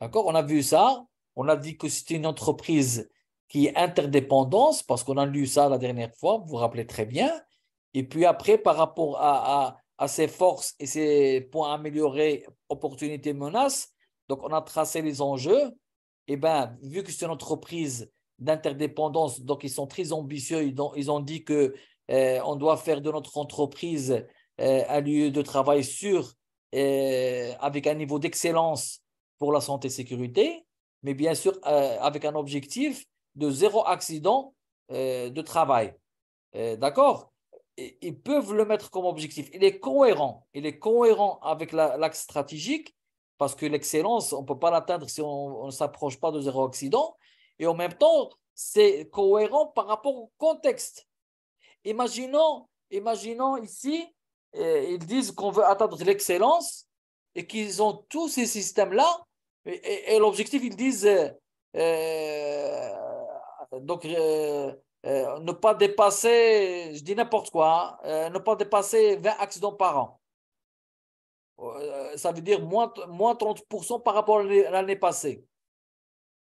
D'accord On a vu ça. On a dit que c'était une entreprise qui est interdépendance, parce qu'on a lu ça la dernière fois, vous vous rappelez très bien. Et puis après, par rapport à, ses forces et ses points améliorés, opportunités, menaces, donc on a tracé les enjeux. Et eh bien, vu que c'est une entreprise d'interdépendance, donc ils sont très ambitieux, ils ont, dit qu'on euh, doit faire de notre entreprise euh, un lieu de travail sûr, euh, avec un niveau d'excellence pour la santé sécurité, mais bien sûr euh, avec un objectif de zéro accident euh, de travail. Euh, d'accord Ils peuvent le mettre comme objectif. Il est cohérent. Il est cohérent avec l'axe stratégique parce que l'excellence, on ne peut pas l'atteindre si on ne s'approche pas de zéro accident. Et en même temps, c'est cohérent par rapport au contexte. Imaginons, imaginons ici, ils disent qu'on veut atteindre l'excellence et qu'ils ont tous ces systèmes-là et, l'objectif, ils disent euh, euh, donc euh, ne pas dépasser, je dis n'importe quoi, hein, ne pas dépasser 20 accidents par an. Ça veut dire moins, moins 30% par rapport à l'année passée.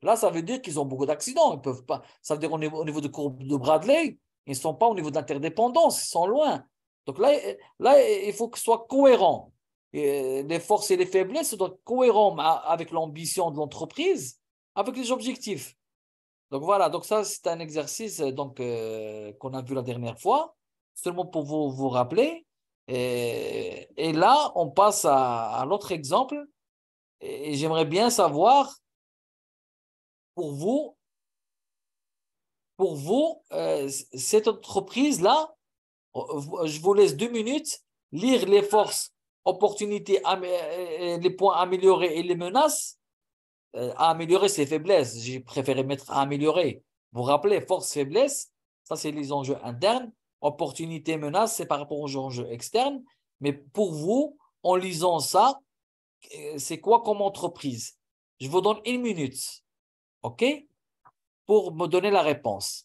Là, ça veut dire qu'ils ont beaucoup d'accidents. Ils peuvent pas. Ça veut dire qu'au niveau, au niveau de courbe de Bradley, ils ne sont pas au niveau de l'interdépendance, ils sont loin. Donc là, là il faut que ce soit cohérent les forces et les faiblesses sont cohérentes cohérents avec l'ambition de l'entreprise, avec les objectifs. Donc voilà, donc ça c'est un exercice euh, donc euh, qu'on a vu la dernière fois, seulement pour vous rappeler. Et, là, on passe à, l'autre exemple. Et, j'aimerais bien savoir pour vous, pour vous, euh, cette entreprise là, je vous laisse deux minutes lire les forces opportunités, euh, euh, les points améliorés et les menaces, euh, améliorer ses faiblesses. J'ai préféré mettre améliorer. Vous vous rappelez, force, faiblesse, ça c'est les enjeux internes. Opportunité, menace, c'est par rapport aux enjeux externes. Mais pour vous, en lisant ça, c'est quoi comme entreprise Je vous donne une minute, OK Pour me donner la réponse.